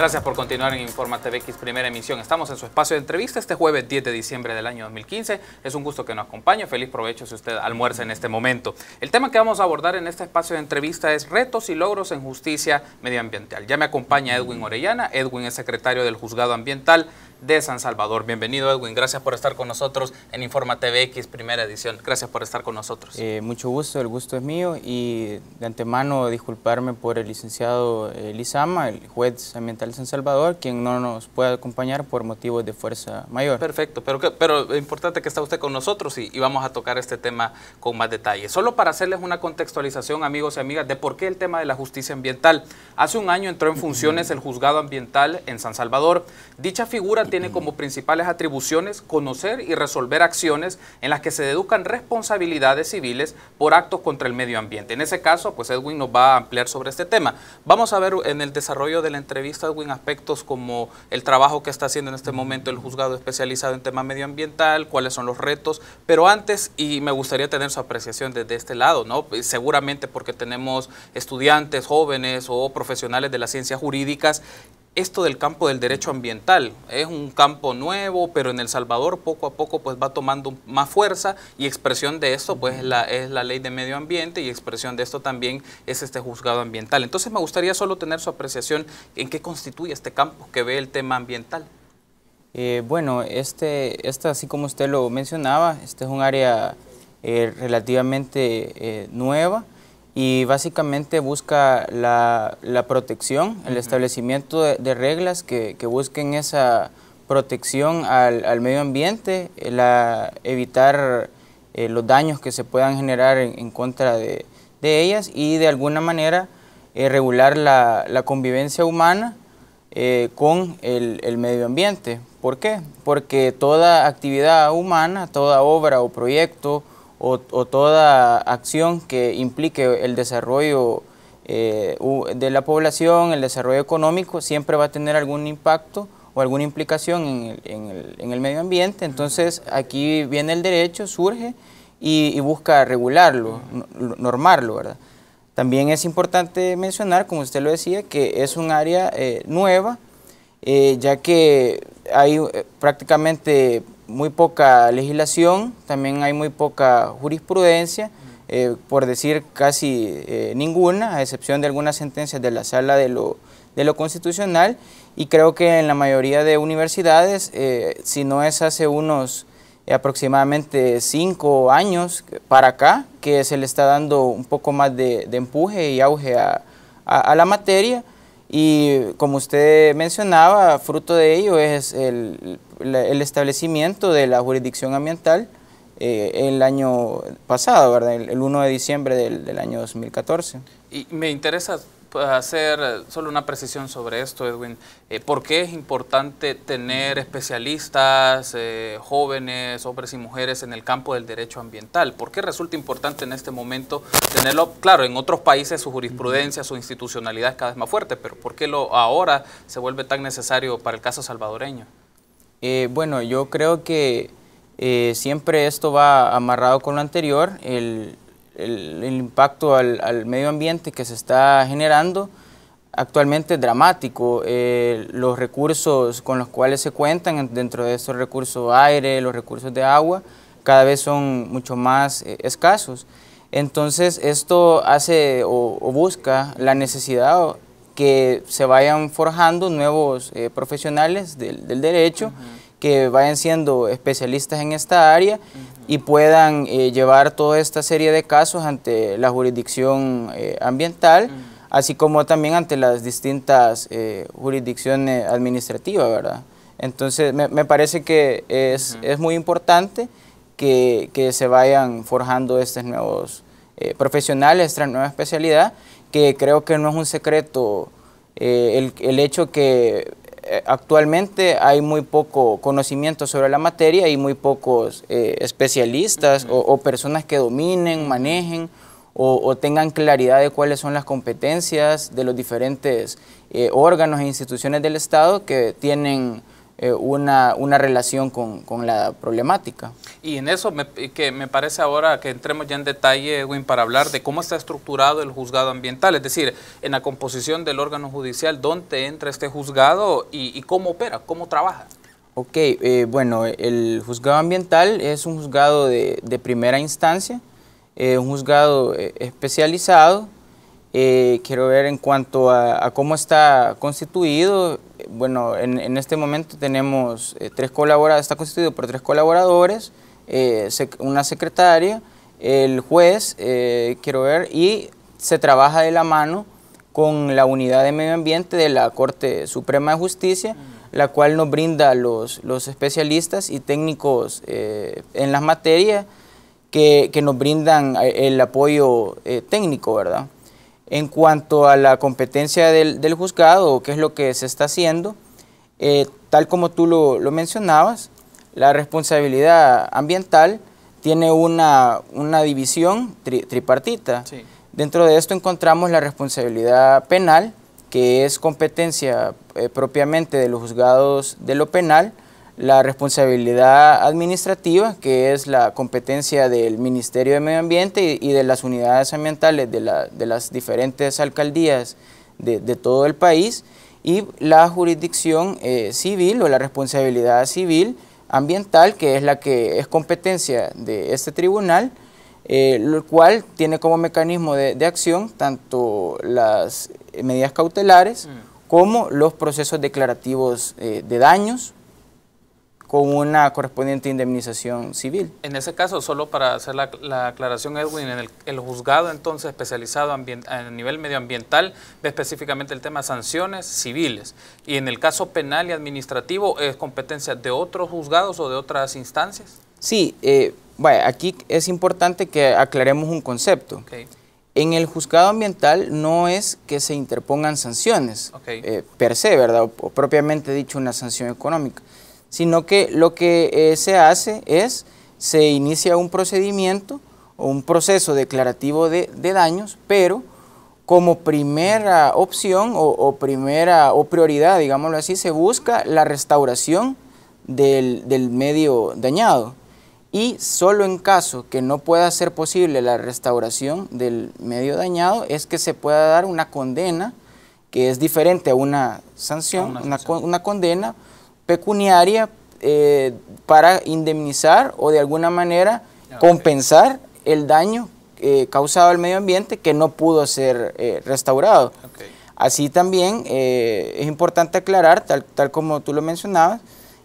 Gracias por continuar en Informa TVX primera emisión. Estamos en su espacio de entrevista este jueves 10 de diciembre del año 2015. Es un gusto que nos acompañe. Feliz provecho si usted almuerza en este momento. El tema que vamos a abordar en este espacio de entrevista es retos y logros en justicia medioambiental. Ya me acompaña Edwin Orellana. Edwin es secretario del Juzgado Ambiental de San Salvador. Bienvenido Edwin, gracias por estar con nosotros en Informa TVX, primera edición. Gracias por estar con nosotros. Eh, mucho gusto, el gusto es mío y de antemano disculparme por el licenciado eh, Lizama, el juez ambiental San Salvador, quien no nos puede acompañar por motivos de fuerza mayor. Perfecto, pero, es importante que está usted con nosotros y, vamos a tocar este tema con más detalle. Solo para hacerles una contextualización, amigos y amigas, de por qué el tema de la justicia ambiental. Hace un año entró en funciones el juzgado ambiental en San Salvador. Dicha figura tiene como principales atribuciones conocer y resolver acciones en las que se deducan responsabilidades civiles por actos contra el medio ambiente. En ese caso, pues Edwin nos va a ampliar sobre este tema. Vamos a ver en el desarrollo de la entrevista, en aspectos como el trabajo que está haciendo en este momento el juzgado especializado en tema medioambiental, cuáles son los retos, pero antes, y me gustaría tener su apreciación desde este lado, ¿no? Pues, seguramente porque tenemos estudiantes, jóvenes o profesionales de las ciencias jurídicas esto del campo del derecho ambiental. Es un campo nuevo, pero en El Salvador poco a poco pues va tomando más fuerza y expresión de esto pues es la ley de medio ambiente y expresión de esto también es este juzgado ambiental. Entonces me gustaría solo tener su apreciación en qué constituye este campo que ve el tema ambiental. Eh, bueno, este, este, así como usted lo mencionaba, este es un área eh, relativamente eh, nueva, y básicamente busca la, protección, el establecimiento de, reglas que, busquen esa protección al, medio ambiente, eh, la, evitar eh, los daños que se puedan generar en, contra de, ellas y de alguna manera eh, regular la, convivencia humana con el, el medio ambiente. ¿Por qué? Porque toda actividad humana, toda obra o proyecto, o, toda acción que implique el desarrollo eh, de la población, el desarrollo económico, siempre va a tener algún impacto o alguna implicación en el, medio ambiente. Entonces aquí viene el derecho, surge y, busca regularlo, normarlo, ¿verdad? También es importante mencionar, como usted lo decía, que es un área eh, nueva, eh, ya que hay prácticamente muy poca legislación, también hay muy poca jurisprudencia, eh, por decir casi eh, ninguna, a excepción de algunas sentencias de la sala de lo, constitucional, y creo que en la mayoría de universidades, eh, si no es hace unos aproximadamente cinco años para acá, que se le está dando un poco más de, empuje y auge a la materia, y como usted mencionaba, fruto de ello es el el establecimiento de la jurisdicción ambiental eh, el año pasado, ¿verdad? El, 1 de diciembre del, año 2014. Y me interesa eh, hacer eh, solo una precisión sobre esto, Edwin. ¿Por qué es importante tener especialistas, jóvenes, hombres y mujeres en el campo del derecho ambiental? ¿Por qué resulta importante en este momento tenerlo? Claro, en otros países su jurisprudencia, su institucionalidad es cada vez más fuerte, pero ¿por qué lo ahora se vuelve tan necesario para el caso salvadoreño? Eh, bueno, yo creo que eh, siempre esto va amarrado con lo anterior, el, impacto al, medio ambiente que se está generando actualmente es dramático, eh, los recursos con los cuales se cuentan, dentro de estos recursos aire, los recursos de agua, cada vez son mucho más escasos. Entonces esto hace o busca la necesidad que se vayan forjando nuevos eh, profesionales del, derecho, que vayan siendo especialistas en esta área y puedan eh, llevar toda esta serie de casos ante la jurisdicción eh, ambiental, así como también ante las distintas jurisdicciones administrativas, ¿verdad? Entonces, me, parece que es, muy importante que, que, se vayan forjando estos nuevos profesionales, esta nueva especialidad, que creo que no es un secreto eh, el, hecho que eh, actualmente hay muy poco conocimiento sobre la materia y muy pocos eh, especialistas o, personas que dominen, manejen o, tengan claridad de cuáles son las competencias de los diferentes órganos e instituciones del Estado que tienen eh, una, una, relación con, con, la problemática. Y en eso me, eh, que me parece ahora que entremos ya en detalle, Edwin, para hablar de cómo está estructurado el juzgado ambiental, es decir, en la composición del órgano judicial, dónde entra este juzgado y, cómo opera, cómo trabaja. Ok, eh, bueno, el juzgado ambiental es un juzgado de, primera instancia, un juzgado especializado. quiero ver en cuanto a, a cómo está constituido, bueno, en, este momento tenemos eh, tres colaboradores, está constituido por tres colaboradores, eh, una secretaria, el juez, eh, quiero ver, y se trabaja de la mano con la unidad de medio ambiente de la Corte Suprema de Justicia, la cual nos brinda los, especialistas y técnicos en las materias que, que, nos brindan el apoyo técnico, ¿verdad? En cuanto a la competencia del, del juzgado, qué es lo que se está haciendo, eh, tal como tú lo, mencionabas, la responsabilidad ambiental tiene una, división tripartita. Dentro de esto encontramos la responsabilidad penal, que es competencia eh, propiamente de los juzgados de lo penal, la responsabilidad administrativa, que es la competencia del Ministerio de Medio Ambiente y, de las unidades ambientales de, las diferentes alcaldías de, todo el país, y la jurisdicción eh, civil o la responsabilidad civil ambiental, que es la que es competencia de este tribunal, eh, lo cual tiene como mecanismo de, acción tanto las medidas cautelares mm. como los procesos declarativos eh, de daños, con una correspondiente indemnización civil. En ese caso, solo para hacer la, la aclaración, Edwin, en el, juzgado entonces especializado a nivel medioambiental ve específicamente el tema sanciones civiles y en el caso penal y administrativo es competencia de otros juzgados o de otras instancias. Sí, eh, aquí es importante que aclaremos un concepto. En el juzgado ambiental no es que se interpongan sanciones eh, per se, ¿verdad? o propiamente dicho una sanción económica sino que lo que eh, se hace es, se inicia un procedimiento o un proceso declarativo de, daños, pero como primera opción o, primera o prioridad, digámoslo así, se busca la restauración del, medio dañado y solo en caso que no pueda ser posible la restauración del medio dañado es que se pueda dar una condena que es diferente a una sanción, una, condena pecuniaria eh, para indemnizar o de alguna manera ah, compensar el daño eh, causado al medio ambiente que no pudo ser eh, restaurado. Así también es importante aclarar, tal, como tú lo mencionabas,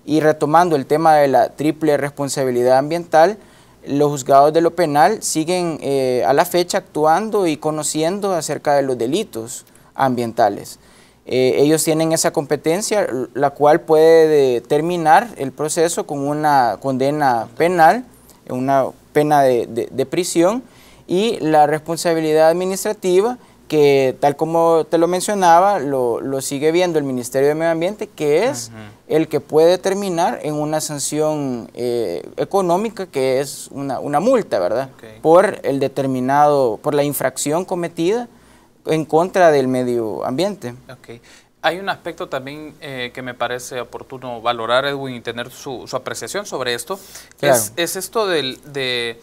y retomando el tema de la triple responsabilidad ambiental, los juzgados de lo penal siguen a la fecha actuando y conociendo acerca de los delitos ambientales. Eh, ellos tienen esa competencia, la cual puede terminar el proceso con una condena penal, una pena de, prisión y la responsabilidad administrativa que tal como te lo mencionaba, lo, sigue viendo el Ministerio de Medio Ambiente, que es el que puede terminar en una sanción eh, económica, que es una, multa, ¿verdad? Por el determinado, por la infracción cometida en contra del medio ambiente. Okay. Hay un aspecto también eh, que me parece oportuno valorar, Edwin, y tener su, su apreciación sobre esto. Es, es, esto del, de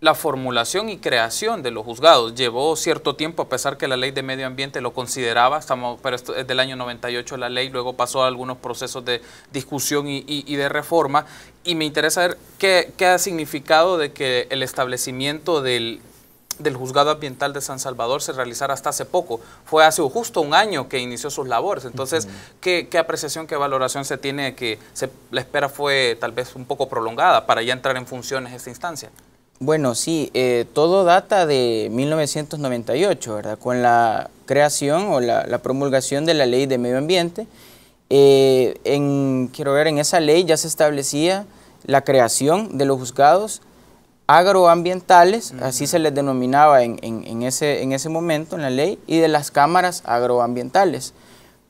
la formulación y creación de los juzgados. Llevó cierto tiempo, a pesar que la ley de medio ambiente lo consideraba, estamos, pero es del año 98 la ley, luego pasó a algunos procesos de discusión y, y, y de reforma. Y me interesa ver qué, qué ha significado de que el establecimiento del del Juzgado Ambiental de San Salvador se realizara hasta hace poco. Fue hace justo un año que inició sus labores. Entonces, ¿qué, apreciación, qué valoración se tiene que la espera fue tal vez un poco prolongada para ya entrar en funciones esta instancia? Bueno, sí, eh, todo data de 1998, ¿verdad? Con la creación o la, promulgación de la Ley de Medio Ambiente. Eh, quiero ver, en esa ley ya se establecía la creación de los juzgados agroambientales, así se les denominaba en, ese, en ese momento en la ley, y de las cámaras agroambientales.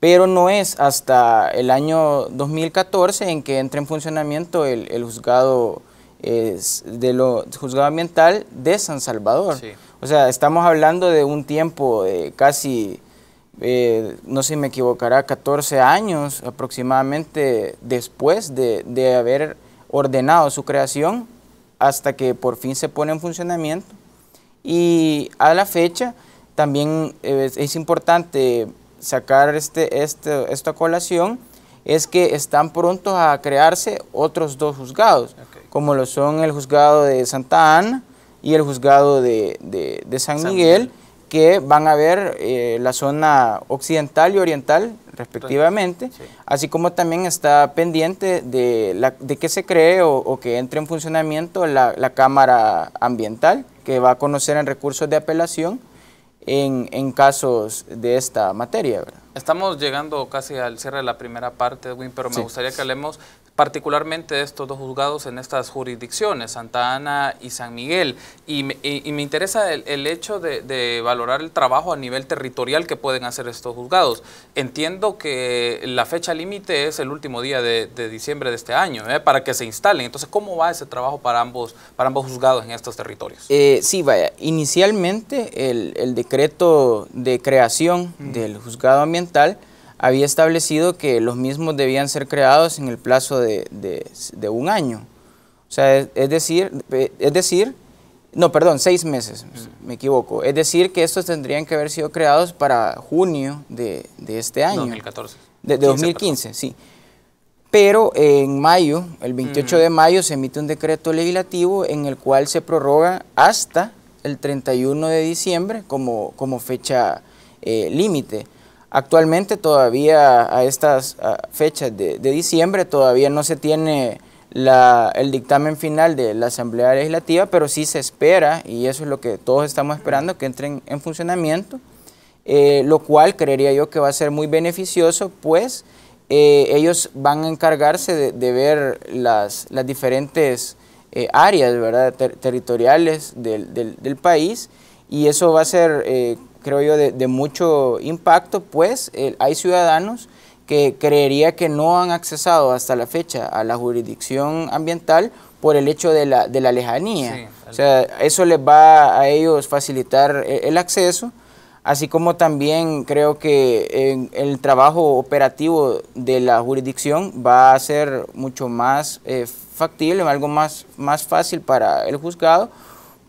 Pero no es hasta el año 2014 en que entra en funcionamiento el, juzgado, de lo, juzgado ambiental de San Salvador. O sea, estamos hablando de un tiempo de casi, eh, no sé me equivocará, 14 años aproximadamente después de, de haber ordenado su creación hasta que por fin se pone en funcionamiento. Y a la fecha también eh, es, importante sacar este, esta colación, es que están prontos a crearse otros dos juzgados, como lo son el juzgado de Santa Ana y el juzgado de, San, Miguel, que van a ver eh, la zona occidental y oriental respectivamente, así como también está pendiente de, la, de que se cree o, que entre en funcionamiento la, la, Cámara Ambiental, que va a conocer en recursos de apelación en, casos de esta materia. Estamos llegando casi al cierre de la primera parte, Edwin, pero me gustaría que hablemos particularmente estos dos juzgados en estas jurisdicciones, Santa Ana y San Miguel. Y, me, interesa el, hecho de, valorar el trabajo a nivel territorial que pueden hacer estos juzgados. Entiendo que la fecha límite es el último día de, diciembre de este año, ¿eh? para que se instalen. Entonces, ¿cómo va ese trabajo para ambos, para ambos juzgados en estos territorios? Eh, sí, vaya. Inicialmente, el, decreto de creación del juzgado ambiental había establecido que los mismos debían ser creados en el plazo de, un año. O sea, es, decir, es decir, no, perdón, seis meses, me equivoco. Es decir, que estos tendrían que haber sido creados para junio de, este año. 2014. De, 2015, sí. Pero en mayo, el 28 de mayo, se emite un decreto legislativo en el cual se prorroga hasta el 31 de diciembre como, como fecha eh, límite. Actualmente todavía a estas fechas de, diciembre todavía no se tiene el dictamen final de la Asamblea Legislativa, pero sí se espera, y eso es lo que todos estamos esperando, que entren en funcionamiento, eh, lo cual creería yo que va a ser muy beneficioso, pues eh, ellos van a encargarse de, ver las, diferentes eh, áreas ¿verdad? territoriales del, país y eso va a ser creo yo, de, mucho impacto, pues hay ciudadanos que creería que no han accesado hasta la fecha a la jurisdicción ambiental por el hecho de la, de la lejanía. o sea, eso les va a ellos facilitar eh, el acceso, así como también creo que el trabajo operativo de la jurisdicción va a ser mucho más eh, factible, algo más, más fácil para el juzgado,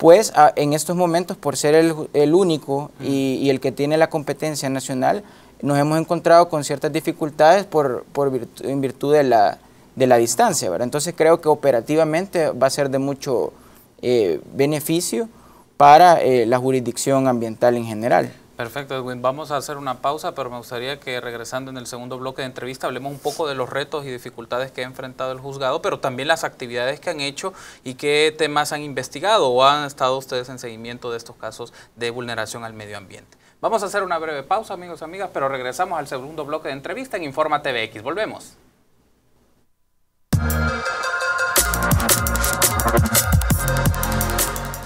pues en estos momentos, por ser el, único y, el que tiene la competencia nacional, nos hemos encontrado con ciertas dificultades por, por en virtud de la, de la distancia. Entonces creo que operativamente va a ser de mucho eh, beneficio para eh, la jurisdicción ambiental en general. Perfecto, Edwin. Vamos a hacer una pausa, pero me gustaría que regresando en el segundo bloque de entrevista hablemos un poco de los retos y dificultades que ha enfrentado el juzgado, pero también las actividades que han hecho y qué temas han investigado o han estado ustedes en seguimiento de estos casos de vulneración al medio ambiente. Vamos a hacer una breve pausa, amigos y amigas, pero regresamos al segundo bloque de entrevista en Informa TVX. Volvemos.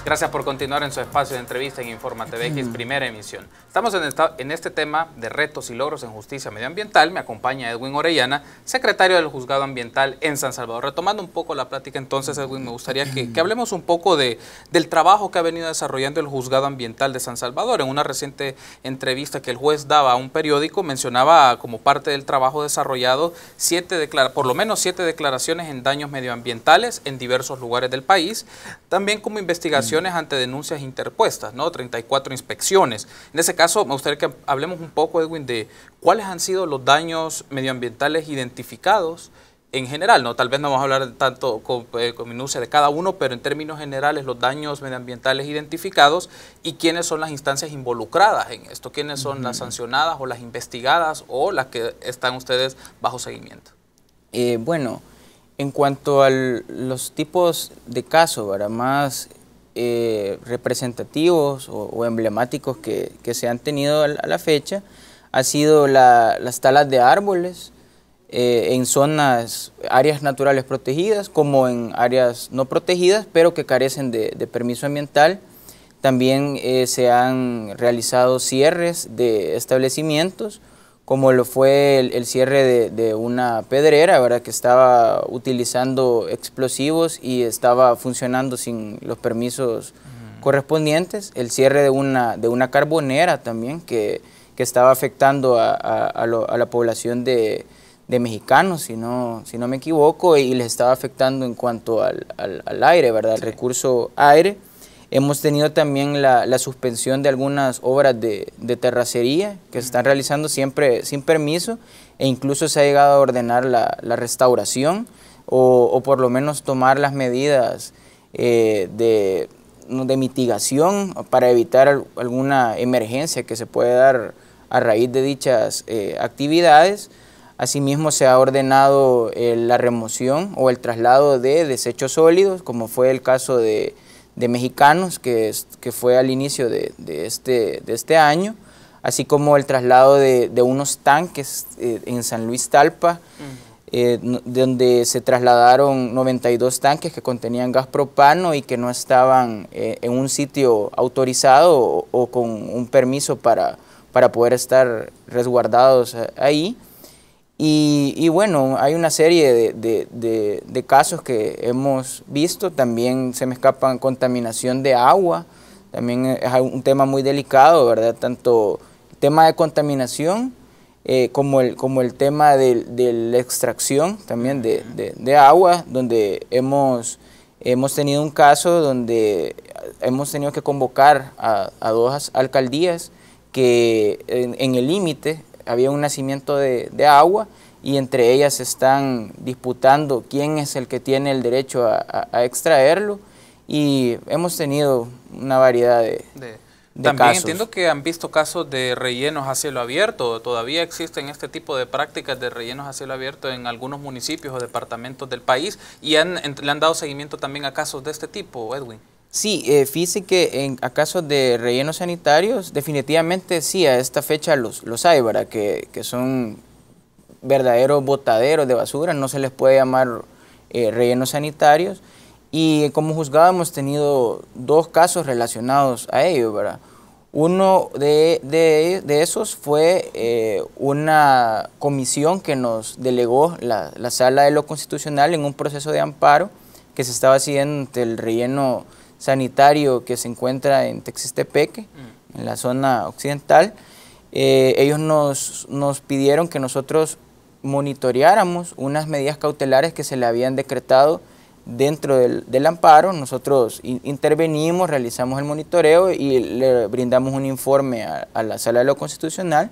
Gracias por continuar en su espacio de entrevista en Informa TVX, primera emisión. Estamos en, en, este tema de retos y logros en justicia medioambiental. Me acompaña Edwin Orellana, secretario del Juzgado Ambiental en San Salvador. Retomando un poco la plática, entonces, Edwin, me gustaría que, hablemos un poco de, del trabajo que ha venido desarrollando el Juzgado Ambiental de San Salvador. En una reciente entrevista que el juez daba a un periódico, mencionaba como parte del trabajo desarrollado siete por lo menos siete declaraciones en daños medioambientales en diversos lugares del país, también como investigación ante denuncias interpuestas, ¿no? 34 inspecciones. En ese caso, me gustaría que hablemos un poco, Edwin, de cuáles han sido los daños medioambientales identificados en general, ¿no? Tal vez no vamos a hablar tanto con, eh, minucia de cada uno, pero en términos generales los daños medioambientales identificados y quiénes son las instancias involucradas en esto, quiénes son las sancionadas o las investigadas o las que están ustedes bajo seguimiento. Eh, bueno, en cuanto a los tipos de casos, más eh, representativos o, emblemáticos que, se han tenido a la, fecha ha sido las talas de árboles eh, en zonas, áreas naturales protegidas como en áreas no protegidas pero que carecen de, permiso ambiental. También eh, se han realizado cierres de establecimientos como lo fue el, cierre de, una pedrera, ¿verdad? que estaba utilizando explosivos y estaba funcionando sin los permisos correspondientes, el cierre de una, de una carbonera también, que, estaba afectando a, la población de, mexicanos, si no, me equivoco, y les estaba afectando en cuanto al, al, aire, ¿verdad? Al recurso aire. Hemos tenido también la, suspensión de algunas obras de, terracería que se están realizando siempre sin permiso e incluso se ha llegado a ordenar la, restauración o, por lo menos tomar las medidas eh, de, mitigación para evitar alguna emergencia que se puede dar a raíz de dichas eh, actividades. Asimismo, se ha ordenado eh, la remoción o el traslado de desechos sólidos, como fue el caso de de mexicanos que, que fue al inicio de, este, de este año, así como el traslado de, unos tanques eh, en San Luis Talpa, eh, donde se trasladaron 92 tanques que contenían gas propano y que no estaban eh, en un sitio autorizado o, con un permiso para, para poder estar resguardados ahí. Y, bueno, hay una serie de, casos que hemos visto, también se me escapan contaminación de agua, también es un tema muy delicado, ¿verdad? Tanto el tema de contaminación eh, como, el, como el tema de, la extracción también de, agua, donde hemos, hemos tenido un caso donde hemos tenido que convocar a, dos alcaldías que en el límite había un nacimiento de, agua y entre ellas están disputando quién es el que tiene el derecho a, extraerlo y hemos tenido una variedad de, también entiendo que han visto casos de rellenos a cielo abierto. Todavía existen este tipo de prácticas de rellenos a cielo abierto en algunos municipios o departamentos del país y han, le han dado seguimiento también a casos de este tipo, Edwin. Sí, eh, que en a casos de rellenos sanitarios, definitivamente sí, a esta fecha los, los hay, ¿verdad? Que, son verdaderos botaderos de basura, no se les puede llamar eh, rellenos sanitarios. Y como juzgado hemos tenido dos casos relacionados a ello, ¿verdad? Uno de, esos fue eh, una comisión que nos delegó la, la, sala de lo constitucional en un proceso de amparo que se estaba haciendo ante el relleno sanitario que se encuentra en Texistepeque, mm. en la zona occidental, eh, ellos nos, pidieron que nosotros monitoreáramos unas medidas cautelares que se le habían decretado dentro del, amparo. Nosotros intervenimos, realizamos el monitoreo y le brindamos un informe a, la Sala de lo Constitucional,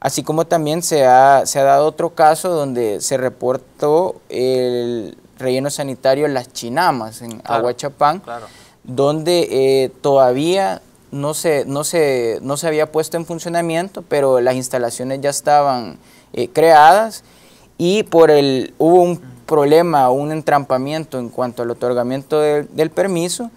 así como también se ha, se ha dado otro caso donde se reportó el relleno sanitario Las Chinamas en Aguachapán donde eh, todavía no se, no, se, no se había puesto en funcionamiento, pero las instalaciones ya estaban eh, creadas y por el, hubo un problema, un entrampamiento en cuanto al otorgamiento del permiso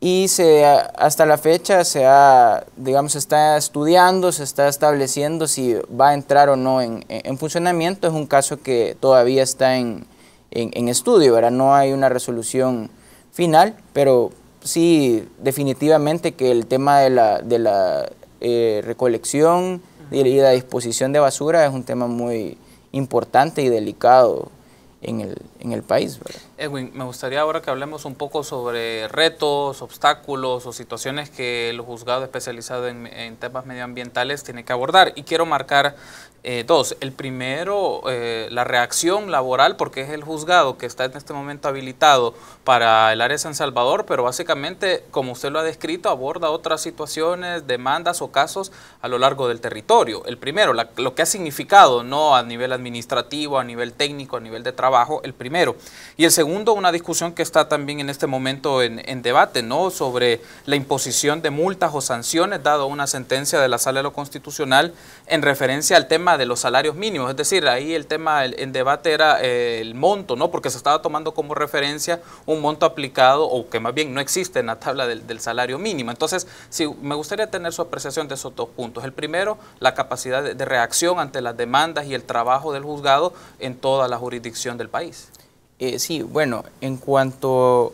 y se, hasta la fecha se ha, digamos, está estudiando, se está estableciendo si va a entrar o no en, funcionamiento. Es un caso que todavía está en, estudio, No hay una resolución final, pero sí, definitivamente que el tema de la, de la eh, recolección y la disposición de basura es un tema muy importante y delicado en el, en país. Edwin, me gustaría ahora que hablemos un poco sobre retos, obstáculos o situaciones que el juzgado especializado en, temas medioambientales tiene que abordar. Y quiero marcar eh, dos. El primero, eh, la reacción laboral, porque es el juzgado que está en este momento habilitado para el área de San Salvador, pero básicamente, como usted lo ha descrito, aborda otras situaciones, demandas o casos a lo largo del territorio. El primero, lo que ha significado, no a nivel administrativo, a nivel técnico, a nivel de trabajo, el primero. Y el segundo, una discusión que está también en este momento en, debate, ¿no? Sobre la imposición de multas o sanciones, dado una sentencia de la Sala de lo Constitucional en referencia al tema de los salarios mínimos. Es decir, ahí el tema en debate era eh, el monto, ¿no? Porque se estaba tomando como referencia un monto aplicado o que más bien no existe en la tabla del, salario mínimo. Entonces, si me gustaría tener su apreciación de esos dos puntos. El primero, la capacidad de reacción ante las demandas y el trabajo del juzgado en toda la jurisdicción del país. Eh, sí, bueno, en cuanto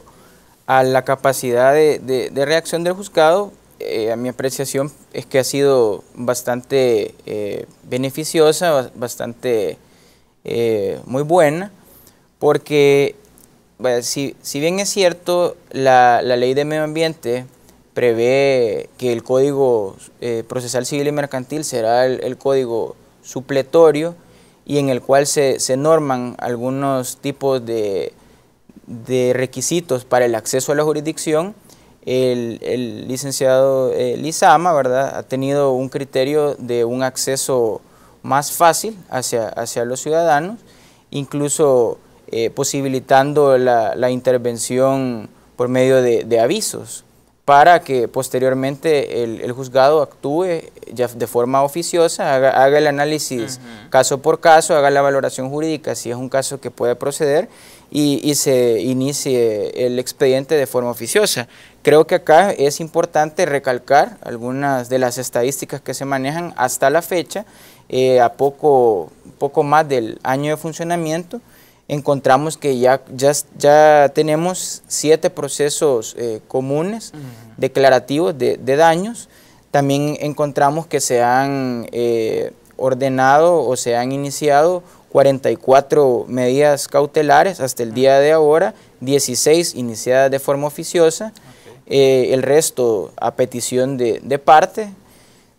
a la capacidad de, reacción del juzgado, eh, a mi apreciación es que ha sido bastante eh, beneficiosa, bastante muy buena, porque si, bien es cierto, la, ley de medio ambiente prevé que el Código Procesal Civil y Mercantil será el código supletorio, y en el cual se, norman algunos tipos de, requisitos para el acceso a la jurisdicción, el, licenciado eh, Lizama ¿verdad? ha tenido un criterio de un acceso más fácil hacia, los ciudadanos, incluso eh, posibilitando la, intervención por medio de avisos para que posteriormente el, juzgado actúe ya de forma oficiosa, haga, el análisis caso por caso, haga la valoración jurídica si es un caso que puede proceder y, se inicie el expediente de forma oficiosa. Creo que acá es importante recalcar algunas de las estadísticas que se manejan hasta la fecha, eh, a poco más del año de funcionamiento, encontramos que ya, ya, ya tenemos siete procesos eh, comunes declarativos de, daños. También encontramos que se han eh, ordenado o se han iniciado 44 medidas cautelares hasta el día de ahora, 16 iniciadas de forma oficiosa, eh, el resto a petición de, parte.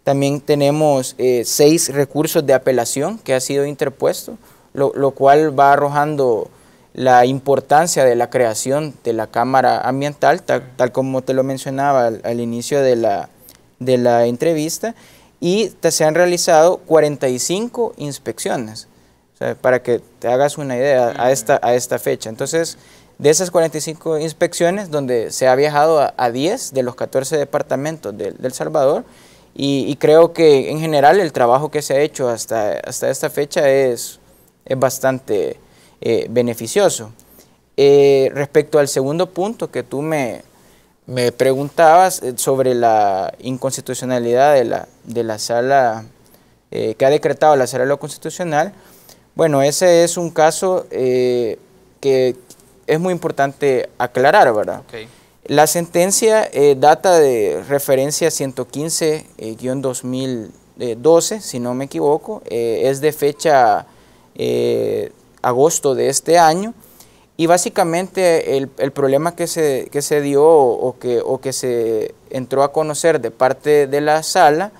También tenemos seis recursos de apelación que ha sido interpuesto lo, cual va arrojando la importancia de la creación de la Cámara Ambiental, tal, como te lo mencionaba al, inicio de la, de la, entrevista, y se han realizado 45 inspecciones, para que te hagas una idea a esta, a esta fecha. Entonces, de esas 45 inspecciones, donde se ha viajado a, 10 de los 14 departamentos del Salvador, y, creo que en general el trabajo que se ha hecho hasta, hasta esta fecha es es bastante eh, beneficioso. Eh, respecto al segundo punto que tú me, preguntabas eh, sobre la inconstitucionalidad de la, de la sala que ha decretado la sala de lo constitucional, bueno, ese es un caso que es muy importante aclarar, ¿verdad? La sentencia data de referencia 115-2012, si no me equivoco, es de fecha eh, agosto de este año. Y básicamente el, problema que se, se dio o que, o que se entró a conocer de parte de la sala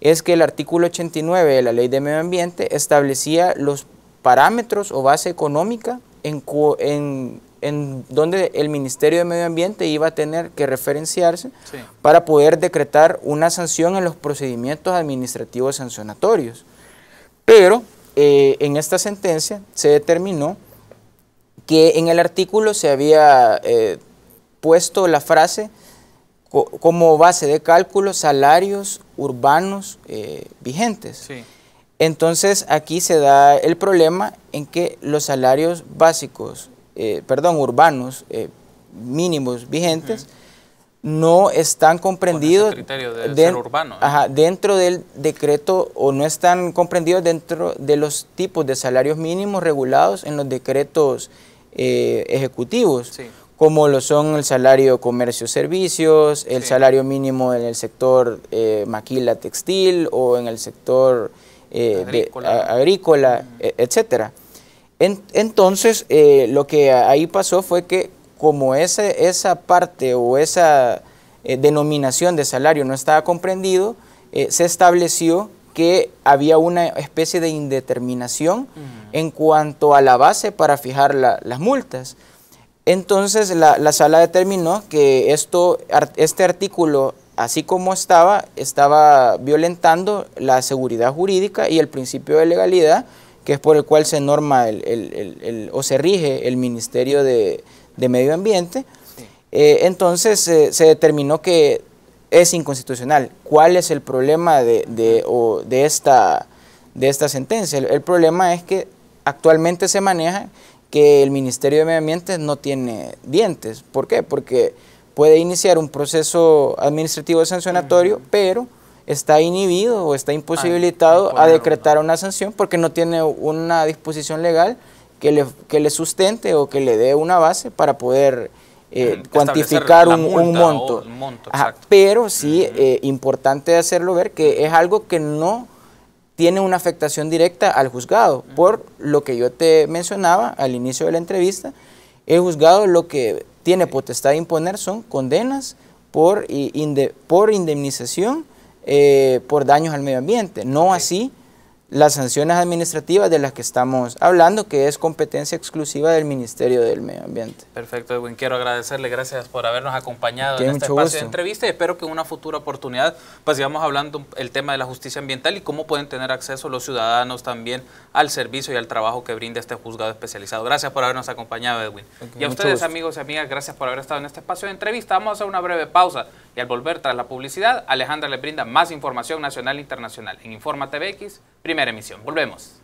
es que el artículo 89 de la Ley de Medio Ambiente establecía los parámetros o base económica en, en, en donde el Ministerio de Medio Ambiente iba a tener que referenciarse para poder decretar una sanción en los procedimientos administrativos sancionatorios. Pero eh, en esta sentencia se determinó que en el artículo se había eh, puesto la frase como base de cálculo salarios urbanos eh, vigentes. Entonces aquí se da el problema en que los salarios básicos, perdón, urbanos mínimos vigentes, no están comprendidos ¿eh? dentro del decreto o no están comprendidos dentro de los tipos de salarios mínimos regulados en los decretos eh, ejecutivos, como lo son el salario comercio-servicios, el salario mínimo en el sector eh, maquila-textil o en el sector agrícola, e, etcétera. entonces, lo que ahí pasó fue que como ese, esa parte o esa eh, denominación de salario no estaba comprendido, eh, se estableció que había una especie de indeterminación en cuanto a la base para fijar las multas. Entonces la, sala determinó que esto, este artículo, así como estaba, estaba violentando la seguridad jurídica y el principio de legalidad, que es por el cual se norma o se rige el Ministerio de, de Medio Ambiente. Eh, entonces eh, se determinó que es inconstitucional. ¿Cuál es el problema de, esta, de esta sentencia? El, problema es que actualmente se maneja que el Ministerio de Medio Ambiente no tiene dientes. ¿Por qué? Porque puede iniciar un proceso administrativo sancionatorio, pero está inhibido o está ah, imposibilitado a decretar una sanción porque no tiene una disposición legal que le, que le sustente o que le dé una base para poder eh, cuantificar un, monto. pero sí, eh, importante hacerlo ver que es algo que no tiene una afectación directa al juzgado. Por lo que yo te mencionaba al inicio de la entrevista, el juzgado lo que tiene potestad de imponer son condenas por, por indemnización eh, por daños al medio ambiente, no así las sanciones administrativas de las que estamos hablando, que es competencia exclusiva del Ministerio del Medio Ambiente. Perfecto, Edwin. Quiero agradecerle, gracias por habernos acompañado en este espacio de entrevista y espero que en una futura oportunidad pues sigamos hablando el tema de la justicia ambiental y cómo pueden tener acceso los ciudadanos también al servicio y al trabajo que brinda este juzgado especializado. Gracias por habernos acompañado, Edwin. y a ustedes, amigos y amigas, gracias por haber estado en este espacio de entrevista. Vamos a hacer una breve pausa y al volver tras la publicidad, Alejandra les brinda más información nacional e internacional en Informa TVX, primero emisión. Volvemos.